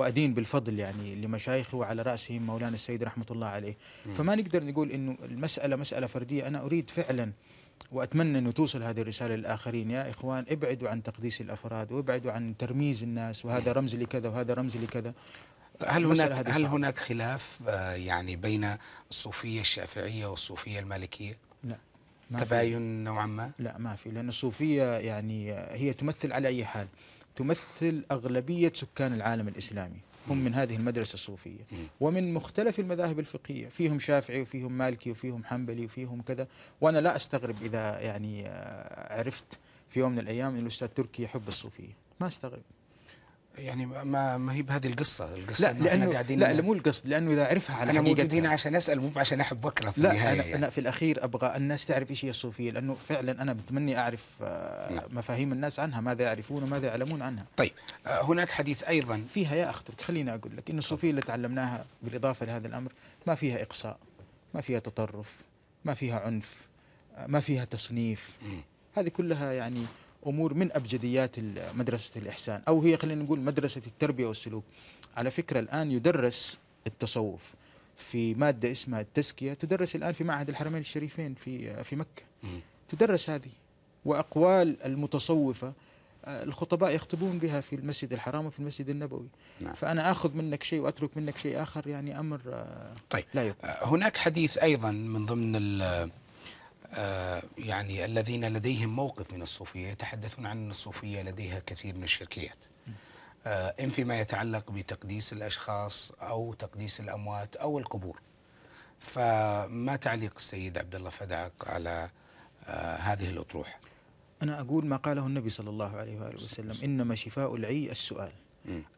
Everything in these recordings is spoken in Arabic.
وأدين بالفضل يعني لمشايخه وعلى رأسهم مولانا السيد رحمة الله عليه فما نقدر نقول أنه المسألة مسألة فردية أنا أريد فعلا وأتمنى أنه توصل هذه الرسالة للآخرين يا إخوان ابعدوا عن تقديس الأفراد وابعدوا عن ترميز الناس وهذا رمز لكذا وهذا رمز لكذا هل هناك هل هناك خلاف آه، يعني بين الصوفيه الشافعيه والصوفيه المالكيه؟ لا تباين نوعا ما؟ لا ما في لأن الصوفية يعني هي تمثل على أي حال تمثل أغلبية سكان العالم الإسلامي هم من هذه المدرسة الصوفية ومن مختلف المذاهب الفقهية فيهم شافعي وفيهم مالكي وفيهم حنبلي وفيهم كذا وأنا لا أستغرب إذا يعني آه، عرفت في يوم من الأيام أن الأستاذ تركي يحب الصوفية ما أستغرب يعني ما ما هي بهذه القصه القصه لا لانه قاعدين لا مو القصد لانه اذا عرفها على انا موجود هنا عشان اسال مو عشان احب بكره في لا النهايه أنا, يعني. انا في الاخير ابغى الناس تعرف ايش هي الصوفيه لانه فعلا انا بتمني اعرف آه، نعم. مفاهيم الناس عنها ماذا يعرفون وماذا يعلمون عنها طيب آه، هناك حديث ايضا فيها يا اخت خليني اقول لك ان الصوفيه اللي تعلمناها بالاضافه لهذا الامر ما فيها اقصاء ما فيها تطرف ما فيها عنف آه، ما فيها تصنيف هذه كلها يعني امور من ابجديات مدرسه الاحسان او هي خلينا نقول مدرسه التربيه والسلوك على فكره الان يدرس التصوف في ماده اسمها التزكيه تدرس الان في معهد الحرمين الشريفين في في مكه تدرس هذه واقوال المتصوفه آه، الخطباء يخطبون بها في المسجد الحرام وفي المسجد النبوي نعم. فأنا أخذ منك شيء وأترك منك شيء آخر يعني أمر آه، طيب لا يقوم. آه، هناك حديث أيضا من ضمن آه، يعني الذين لديهم موقف من الصوفية يتحدثون عن أن الصوفية لديها كثير من الشركيات آه، إن فيما يتعلق بتقديس الأشخاص أو تقديس الأموات أو القبور فما تعليق السيد عبد الله فدعق على آه، هذه الأطروحة أنا أقول ما قاله النبي صلى الله عليه وآله وسلم إنما شفاء العي السؤال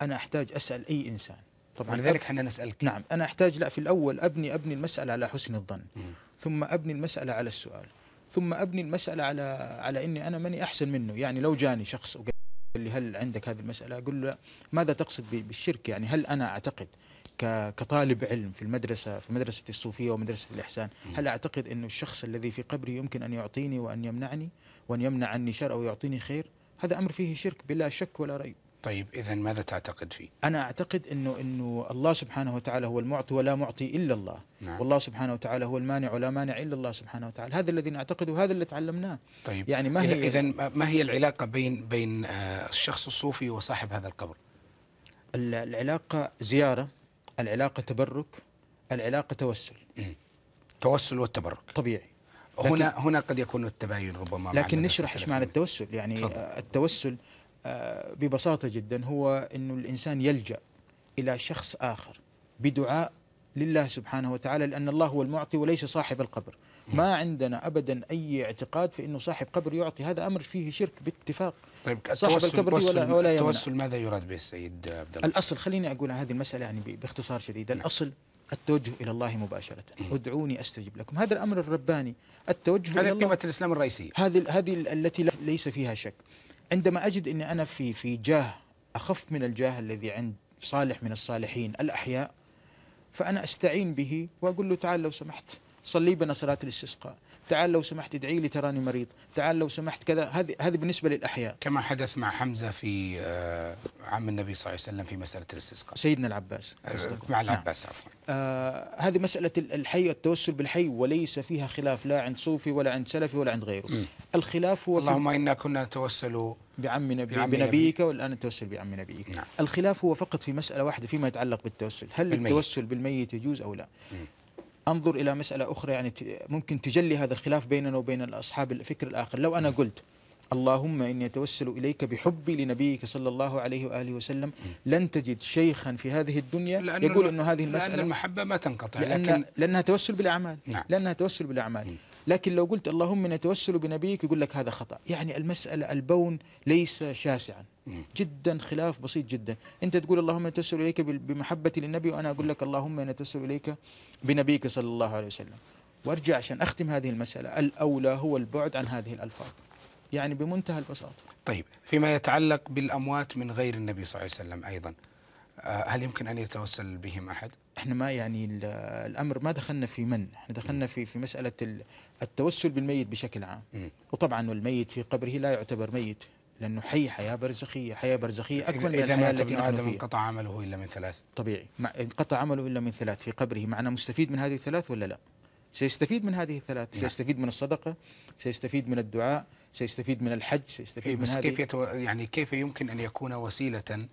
أنا أحتاج أسأل أي إنسان طبعا لذلك احنا نسالك نعم انا احتاج لا في الاول ابني ابني المساله على حسن الظن ثم ابني المساله على السؤال ثم ابني المساله على على اني انا ماني احسن منه يعني لو جاني شخص وقال لي هل عندك هذه المساله اقول له ماذا تقصد بالشرك يعني هل انا اعتقد كطالب علم في المدرسة في مدرسة الصوفية ومدرسة الإحسان هل أعتقد أن الشخص الذي في قبري يمكن أن يعطيني وأن يمنعني وأن يمنع عني شر أو يعطيني خير هذا أمر فيه شرك بلا شك ولا ريب طيب اذا ماذا تعتقد فيه؟ انا اعتقد انه انه الله سبحانه وتعالى هو المعطي ولا معطي الا الله، نعم. والله سبحانه وتعالى هو المانع ولا مانع الا الله سبحانه وتعالى، هذا الذي نعتقده وهذا اللي تعلمناه. طيب يعني ما هي اذا ما هي العلاقه بين بين آه، الشخص الصوفي وصاحب هذا القبر؟ العلاقه زياره، العلاقه تبرك، العلاقه توسل. توسل والتبرك طبيعي هنا هنا قد يكون التباين ربما لكن نشرح ايش معنى التوسل يعني فضل. التوسل آه، ببساطة جدا هو أنه الإنسان يلجأ إلى شخص آخر بدعاء لله سبحانه وتعالى لأن الله هو المعطي وليس صاحب القبر ما عندنا أبدا أي اعتقاد في أنه صاحب قبر يعطي هذا أمر فيه شرك باتفاق طيب صاحب القبر ولا, ولا يمنع التوسل ماذا يراد به السيد عبد الله الأصل خليني أقول هذه المسألة يعني باختصار شديد نعم. الأصل التوجه الى الله مباشره ادعوني استجب لكم هذا الامر الرباني التوجه الى الله هذه قيمه الاسلام الرئيسيه هذه التي ليس فيها شك عندما أجد أني أنا في في جاه أخف من الجاه الذي عند صالح من الصالحين الأحياء فأنا أستعين به وأقول له تعال لو سمحت صلي بنا صلاة الاستسقاء تعال لو سمحت ادعي لي تراني مريض تعال لو سمحت كذا هذه هذه بالنسبه للاحياء كما حدث مع حمزه في آه، عم النبي صلى الله عليه وسلم في مساله الاستسقاء سيدنا العباس آه، مع العباس نعم. عفوا آه هذه مساله الحي التوسل بالحي وليس فيها خلاف لا عند صوفي ولا عند سلفي ولا عند غيره الخلاف هو اللهم انا كنا نتوسل بعم, نبي بعم بنبيك والان نتوسل بعم نبيك نعم. الخلاف هو فقط في مساله واحده فيما يتعلق بالتوسل هل بالميت. التوسل بالميت يجوز او لا مم. انظر الى مساله اخرى يعني ممكن تجلي هذا الخلاف بيننا وبين اصحاب الفكر الاخر لو انا قلت اللهم اني اتوسل اليك بحبي لنبيك صلى الله عليه واله وسلم لن تجد شيخا في هذه الدنيا يقول انه هذه المساله لان المحبه ما تنقطع لأن لكن لانها توسل بالاعمال نعم لانها توسل بالاعمال لكن لو قلت اللهم اني اتوسل بنبيك يقول لك هذا خطا يعني المساله البون ليس شاسعا جدا خلاف بسيط جدا انت تقول اللهم نتوسل اليك بمحبتي للنبي وانا اقول لك اللهم نتوسل اليك بنبيك صلى الله عليه وسلم وارجع عشان اختم هذه المساله الاولى هو البعد عن هذه الالفاظ يعني بمنتهى البساطه طيب فيما يتعلق بالاموات من غير النبي صلى الله عليه وسلم ايضا آه، هل يمكن ان يتوسل بهم احد؟ احنا ما يعني الامر ما دخلنا في من، احنا دخلنا في في مساله التوسل بالميت بشكل عام. وطبعا الميت في قبره لا يعتبر ميت، لانه حي حياه برزخيه، حياه برزخيه اكمل من اذا مات ادم انقطع عمله الا من ثلاث طبيعي، ما انقطع عمله الا من ثلاث في قبره، معنا مستفيد من هذه الثلاث ولا لا؟ سيستفيد من هذه الثلاث، نعم. سيستفيد من الصدقه، سيستفيد من الدعاء، سيستفيد من الحج، سيستفيد إيه من بس هذه كيف يتو... يعني كيف يمكن ان يكون وسيله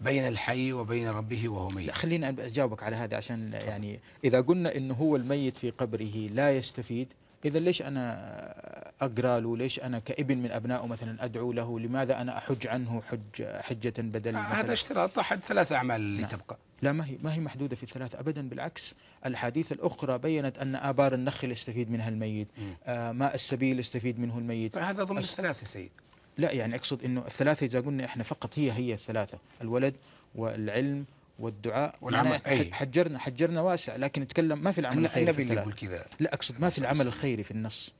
بين الحي وبين ربه وهو ميت خليني اجاوبك على هذا عشان يعني اذا قلنا انه هو الميت في قبره لا يستفيد إذا ليش أنا أقرأ له ليش أنا كابن من أبنائه مثلا أدعو له لماذا أنا أحج عنه حج حجة بدل آه، هذا اشتراط أحد ثلاث أعمال اللي نعم. تبقى لا ما هي ما هي محدوده في الثلاثه ابدا بالعكس الاحاديث الاخرى بينت ان ابار النخل يستفيد منها الميت آه ماء السبيل يستفيد منه الميت هذا ضمن أس... الثلاثه سيد لا يعني اقصد انه الثلاثه اذا قلنا احنا فقط هي هي الثلاثه الولد والعلم والدعاء والعمل يعني أي. حجرنا حجرنا واسع لكن نتكلم ما في العمل الخيري النبي اللي يقول كذا لا اقصد ما في العمل الخيري في النص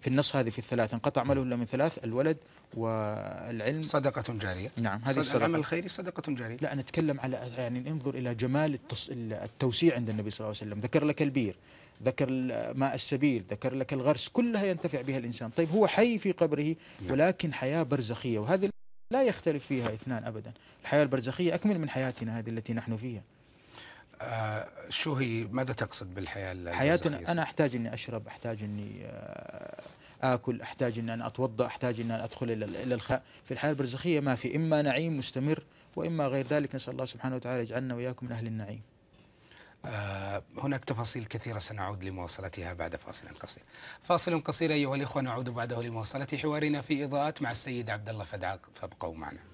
في النص هذه في الثلاث انقطع عمله الا من ثلاث الولد والعلم صدقة جارية نعم هذه صدقة العمل الخيري صدقة جارية لا نتكلم على يعني انظر الى جمال التص... التوسيع عند النبي صلى الله عليه وسلم ذكر لك البير ذكر ماء السبيل ذكر لك الغرس كلها ينتفع بها الانسان طيب هو حي في قبره نعم. ولكن حياة برزخية وهذه لا يختلف فيها اثنان أبدا الحياة البرزخية أكمل من حياتنا هذه التي نحن فيها آه شو هي ماذا تقصد بالحياة البرزخية؟ حياتنا أنا أحتاج أني أشرب أحتاج أني آه، اكل احتاج اني اتوضا احتاج اني ادخل الى الخاء في الحياه البرزخيه ما في اما نعيم مستمر واما غير ذلك نسال الله سبحانه وتعالى يجعلنا واياكم من اهل النعيم آه هناك تفاصيل كثيرة سنعود لمواصلتها بعد فاصل قصير فاصل قصير أيها الإخوة نعود بعده لمواصلة حوارنا في إضاءات مع السيد عبد الله فدعاق فابقوا معنا